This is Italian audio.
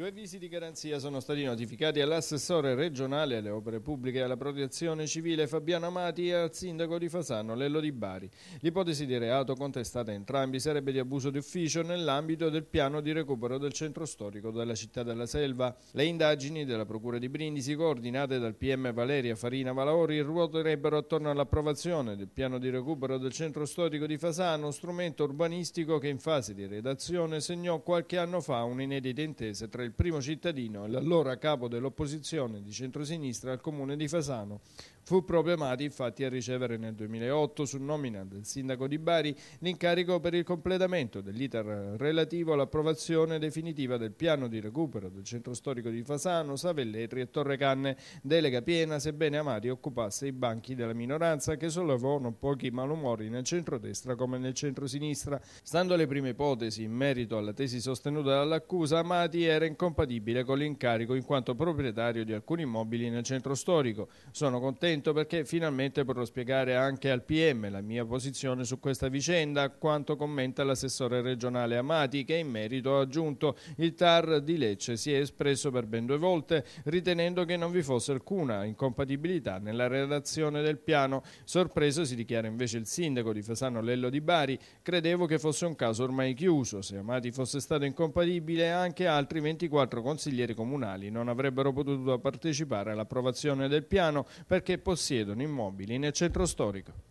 Due avvisi di garanzia sono stati notificati all'assessore regionale alle opere pubbliche e alla protezione civile Fabiano Amati e al sindaco di Fasano Lello di Bari. L'ipotesi di reato contestata a entrambi sarebbe di abuso di ufficio nell'ambito del piano di recupero del centro storico della città della Selva. Le indagini della procura di Brindisi, coordinate dal PM Valeria Farina Valori ruoterebbero attorno all'approvazione del piano di recupero del centro storico di Fasano, strumento urbanistico che in fase di redazione segnò qualche anno fa un'inedita intesa tra il il primo cittadino e l'allora capo dell'opposizione di centrosinistra al comune di Fasano. Fu proprio Amati infatti a ricevere nel 2008 su nomina del sindaco di Bari l'incarico per il completamento dell'iter relativo all'approvazione definitiva del piano di recupero del centro storico di Fasano, Savelletri e Torre Canne. delega piena sebbene Amati occupasse i banchi della minoranza che sollevò non pochi malumori nel centrodestra come nel centro-sinistra. Stando alle prime ipotesi in merito alla tesi sostenuta dall'accusa, Amati era in incompatibile con l'incarico in quanto proprietario di alcuni immobili nel centro storico. Sono contento perché finalmente potrò spiegare anche al PM la mia posizione su questa vicenda, quanto commenta l'assessore regionale Amati che in merito ha aggiunto il TAR di Lecce si è espresso per ben due volte ritenendo che non vi fosse alcuna incompatibilità nella redazione del piano. Sorpreso si dichiara invece il sindaco di Fasano Lello di Bari, credevo che fosse un caso ormai chiuso, se Amati fosse stato incompatibile anche altri 24 24 consiglieri comunali non avrebbero potuto partecipare all'approvazione del piano perché possiedono immobili nel centro storico.